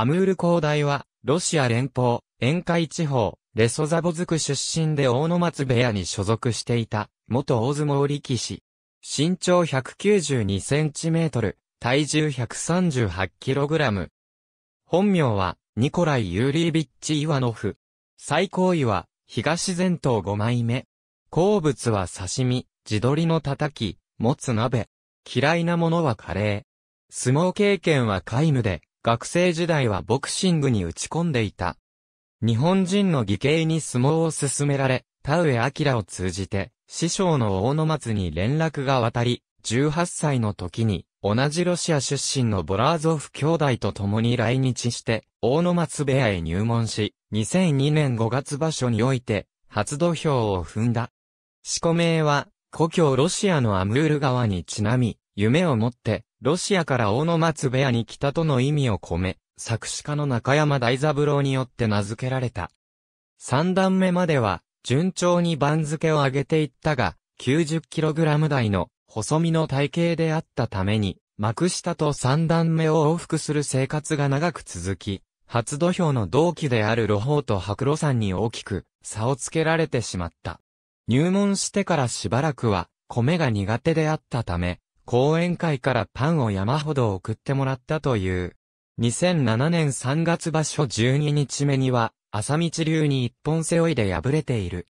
アムール広大は、ロシア連邦、沿海地方、レソザボズク出身で大野松部屋に所属していた、元大相撲力士。身長192センチメートル、体重138キログラム。本名は、ニコライ・ユーリービッチ・イワノフ。最高位は、東前頭5枚目。好物は刺身、自撮りのたたき、もつ鍋。嫌いなものはカレー。相撲経験は皆無で、学生時代はボクシングに打ち込んでいた。日本人の義兄に相撲を勧められ、田上明を通じて、師匠の大野松に連絡が渡り、18歳の時に、同じロシア出身のボラーゾフ兄弟と共に来日して、大野松部屋へ入門し、2002年5月場所において、初土俵を踏んだ。四個名は、故郷ロシアのアムール川にちなみ、夢を持って、ロシアから大野松部屋に来たとの意味を込め、作詞家の中山大三郎によって名付けられた。三段目までは、順調に番付を上げていったが、90kg 台の細身の体型であったために、幕下と三段目を往復する生活が長く続き、初土俵の同期である露宝と白露山に大きく差をつけられてしまった。入門してからしばらくは米が苦手であったため、講演会からパンを山ほど送ってもらったという。2007年3月場所12日目には、朝道流に一本背負いで敗れている。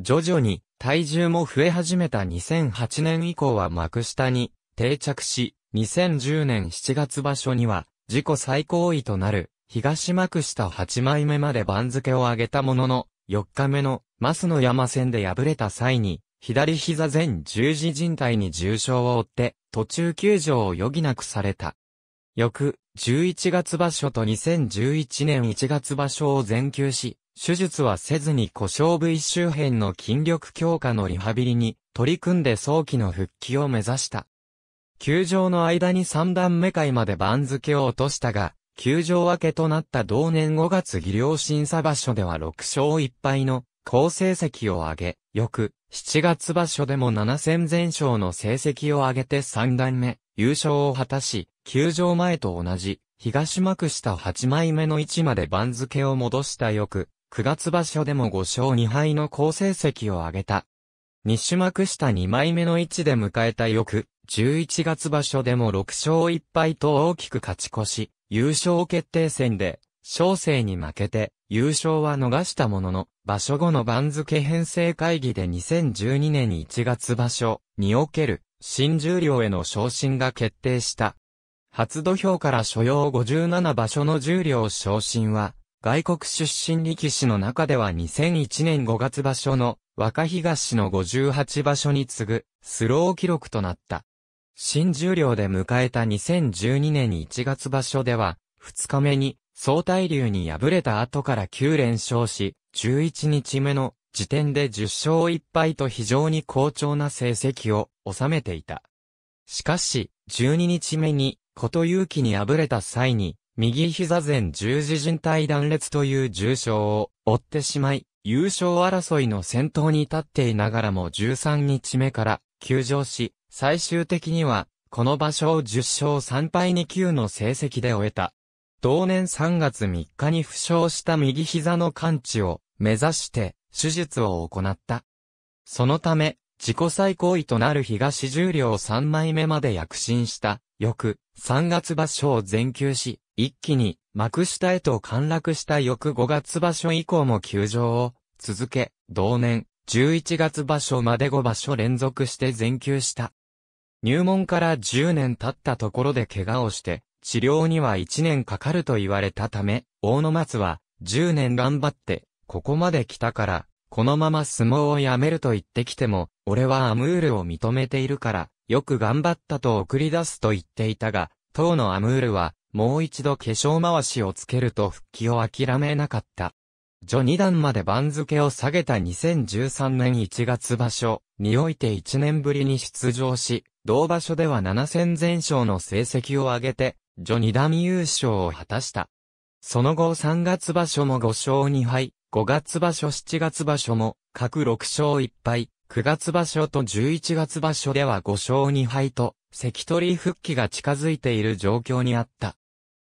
徐々に体重も増え始めた2008年以降は幕下に定着し、2010年7月場所には自己最高位となる東幕下8枚目まで番付を上げたものの、4日目の、マスの山戦で敗れた際に、左膝前十字靭帯に重傷を負って、途中休場を余儀なくされた。翌、11月場所と2011年1月場所を全休し、手術はせずに故障部位周辺の筋力強化のリハビリに取り組んで早期の復帰を目指した。球場の間に三段目会まで番付を落としたが、球場明けとなった同年5月技量審査場所では6勝1敗の好成績を挙げ、翌7月場所でも7戦全勝の成績を上げて3段目、優勝を果たし、球場前と同じ、東幕下8枚目の位置まで番付を戻した翌、9月場所でも5勝2敗の好成績を上げた。西幕下2枚目の位置で迎えた翌、11月場所でも6勝1敗と大きく勝ち越し、優勝決定戦で小生に負けて、優勝は逃したものの、場所後の番付編成会議で2012年1月場所における、新十両への昇進が決定した。初土俵から所要57場所の十両昇進は、外国出身力士の中では2001年5月場所の若東の58場所に次ぐスロー記録となった。新十両で迎えた2012年1月場所では、2日目に、相対流に敗れた後から9連勝し、11日目の時点で10勝1敗と非常に好調な成績を収めていた。しかし、12日目に、こと勇気に敗れた際に、右膝前十字靭帯断裂という重傷を負ってしまい、優勝争いの先頭に立っていながらも13日目から休場し、最終的には、この場所を10勝3敗2級の成績で終えた。同年3月3日に負傷した右膝の完治を目指して手術を行った。そのため、自己最高位となる東十両3枚目まで躍進した、翌3月場所を全休し、一気に幕下へと陥落した翌5月場所以降も休場を続け、同年11月場所まで5場所連続して全休した。入門から10年経ったところで怪我をして、治療には1年かかると言われたため、大野松は、10年頑張って、ここまで来たから、このまま相撲をやめると言ってきても、俺はアムールを認めているから、よく頑張ったと送り出すと言っていたが、当のアムールは、もう一度化粧回しをつけると復帰を諦めなかった。序二段まで番付を下げた2013年1月場所において1年ぶりに出場し、同場所では7戦全勝の成績を上げて、女二段優勝を果たした。その後3月場所も5勝2敗、5月場所7月場所も各6勝1敗、9月場所と11月場所では5勝2敗と、関取復帰が近づいている状況にあった。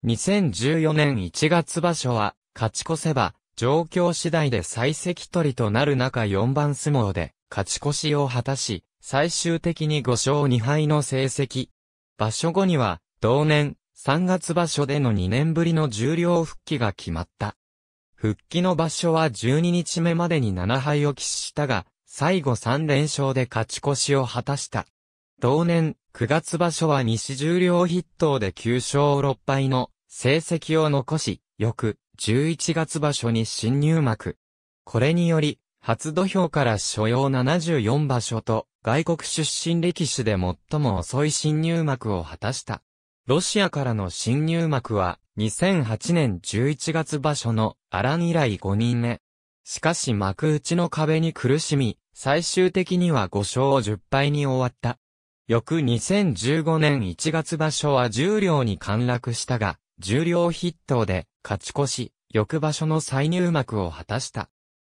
2014年1月場所は、勝ち越せば、状況次第で再関取となる中4番相撲で、勝ち越しを果たし、最終的に5勝2敗の成績。場所後には、同年、3月場所での2年ぶりの重量復帰が決まった。復帰の場所は12日目までに7敗を喫したが、最後3連勝で勝ち越しを果たした。同年、9月場所は西重量筆頭で9勝6敗の成績を残し、翌11月場所に新入幕。これにより、初土俵から所要74場所と、外国出身力士で最も遅い新入幕を果たした。ロシアからの新入幕は、2008年11月場所のアラン以来5人目。しかし幕内の壁に苦しみ、最終的には5勝10敗に終わった。翌2015年1月場所は重量に陥落したが、重量筆頭で勝ち越し、翌場所の再入幕を果たした。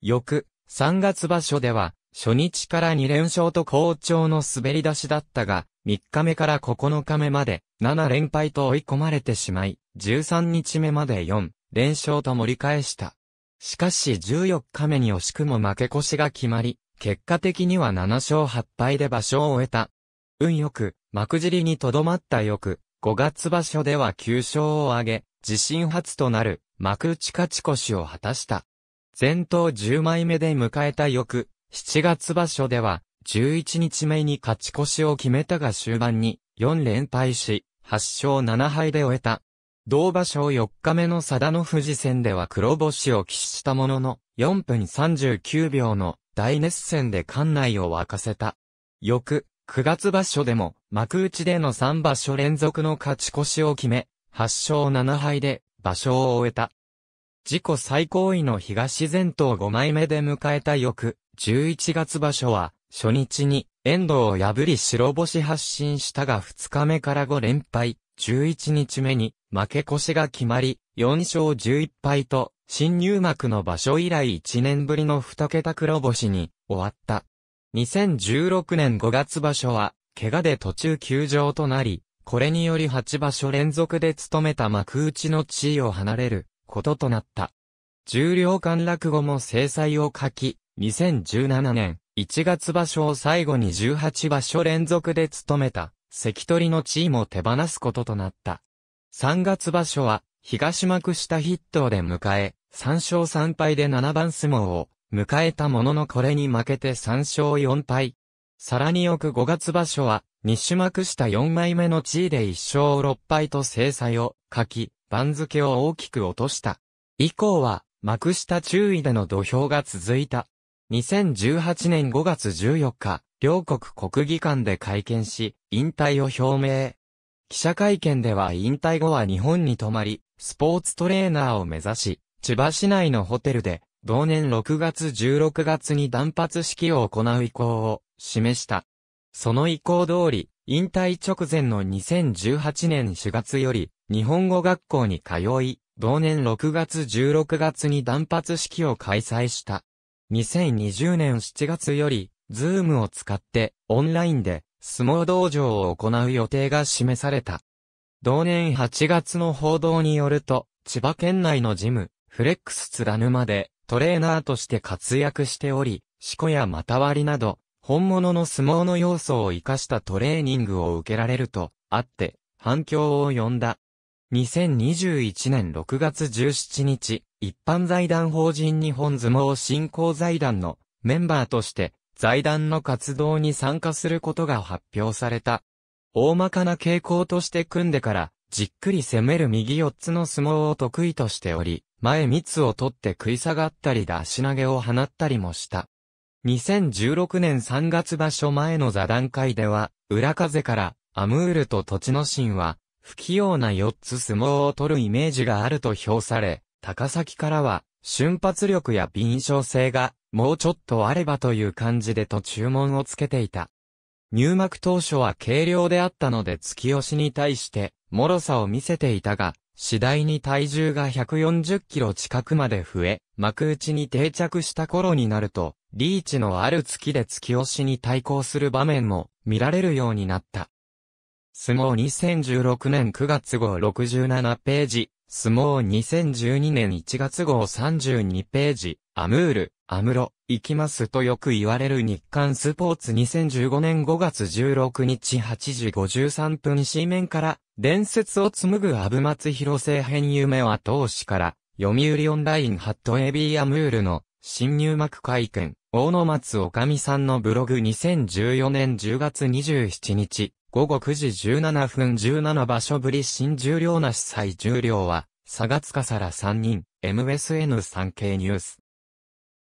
翌3月場所では、初日から2連勝と好調の滑り出しだったが、3日目から9日目まで7連敗と追い込まれてしまい、13日目まで4連勝と盛り返した。しかし14日目に惜しくも負け越しが決まり、結果的には7勝8敗で場所を終えた。運よく、幕尻にとどまった翌、5月場所では9勝を挙げ、自身初となる幕内勝ち越しを果たした。前頭10枚目で迎えた翌、7月場所では、11日目に勝ち越しを決めたが終盤に4連敗し、8勝7敗で終えた。同場所4日目の佐田の富士戦では黒星を喫したものの、4分39秒の大熱戦で館内を沸かせた。翌、9月場所でも幕内での3場所連続の勝ち越しを決め、8勝7敗で場所を終えた。自己最高位の東前頭5枚目で迎えた翌、11月場所は、初日に遠藤を破り白星発進したが2日目から5連敗、11日目に負け越しが決まり、4勝11敗と、新入幕の場所以来1年ぶりの2桁黒星に終わった。2016年5月場所は、怪我で途中休場となり、これにより8場所連続で務めた幕内の地位を離れることとなった。重量陥落後も制裁を書き、2017年1月場所を最後に18場所連続で務めた、関取の地位も手放すこととなった。3月場所は、東幕下筆頭で迎え、3勝3敗で7番相撲を迎えたもののこれに負けて3勝4敗。さらに翌5月場所は、西幕下4枚目の地位で1勝6敗と制裁を書き、番付を大きく落とした。以降は、幕下注意での土俵が続いた。2018年5月14日、両国国技館で会見し、引退を表明。記者会見では引退後は日本に泊まり、スポーツトレーナーを目指し、千葉市内のホテルで、同年6月16月に断髪式を行う意向を示した。その意向通り、引退直前の2018年4月より、日本語学校に通い、同年6月16月に断髪式を開催した。2020年7月より、ズームを使って、オンラインで、相撲道場を行う予定が示された。同年8月の報道によると、千葉県内のジム、フレックス津田沼で、トレーナーとして活躍しており、四股や股割りなど、本物の相撲の要素を活かしたトレーニングを受けられると、あって、反響を呼んだ。2021年6月17日、一般財団法人日本相撲振興財団のメンバーとして財団の活動に参加することが発表された。大まかな傾向として組んでから、じっくり攻める右四つの相撲を得意としており、前三つを取って食い下がったり出し投げを放ったりもした。2016年3月場所前の座談会では、裏風からアムールと土地の神は、不器用な四つ相撲を取るイメージがあると評され、高崎からは、瞬発力や敏捷性が、もうちょっとあればという感じでと注文をつけていた。入幕当初は軽量であったので突き押しに対して、脆さを見せていたが、次第に体重が140キロ近くまで増え、幕内に定着した頃になると、リーチのある月で突き押しに対抗する場面も見られるようになった。相撲2016年9月号67ページ、相撲2012年1月号32ページ、アムール、アムロ、行きますとよく言われる日刊スポーツ2015年5月16日8時53分 C 面から、伝説を紡ぐアブ松広製編夢は投資から、読売オンラインハットエビーアムールの、新入幕会見、大野松おかみさんのブログ2014年10月27日、午後9時17分17場所ぶり新重量なし最重量は、佐賀塚ら3人、MSN3 経ニュース。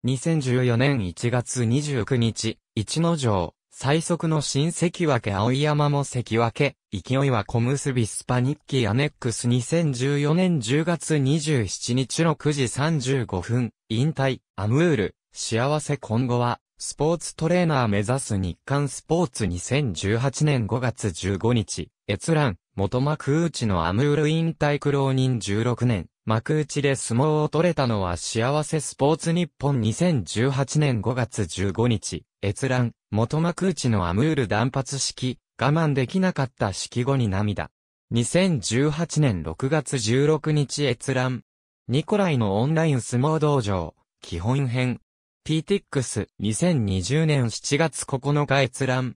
2014年1月29日、一の城、最速の新関脇青山も関脇、勢いは小結びスパニッキアネックス2014年10月27日6時35分、引退、アムール、幸せ今後は、スポーツトレーナー目指す日刊スポーツ2018年5月15日、閲覧、元幕内のアムール引退苦労人16年、幕内で相撲を取れたのは幸せスポーツ日本2018年5月15日、閲覧、元幕内のアムール断髪式、我慢できなかった式後に涙。2018年6月16日閲覧。ニコライのオンライン相撲道場、基本編、PTX 2020年7月9日閲覧。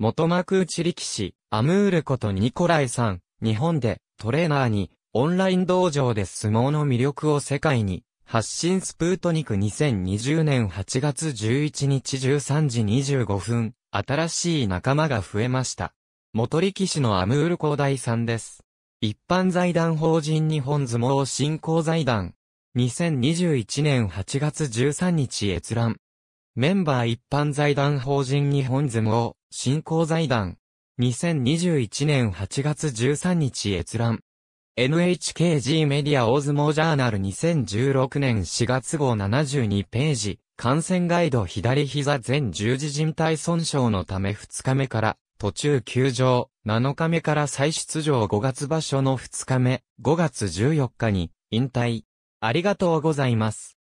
元幕内力士、アムールことニコライさん、日本でトレーナーにオンライン道場で相撲の魅力を世界に発信スプートニク2020年8月11日13時25分、新しい仲間が増えました。元力士のアムール広大さんです。一般財団法人日本相撲振興財団、2021年8月13日閲覧。メンバー一般財団法人日本相撲、振興財団。2021年8月13日閲覧。NHKG メディア大相撲ジャーナル2016年4月号72ページ。感染ガイド左膝全十字靭帯損傷のため2日目から、途中休場、7日目から再出場5月場所の2日目、5月14日に、引退。ありがとうございます。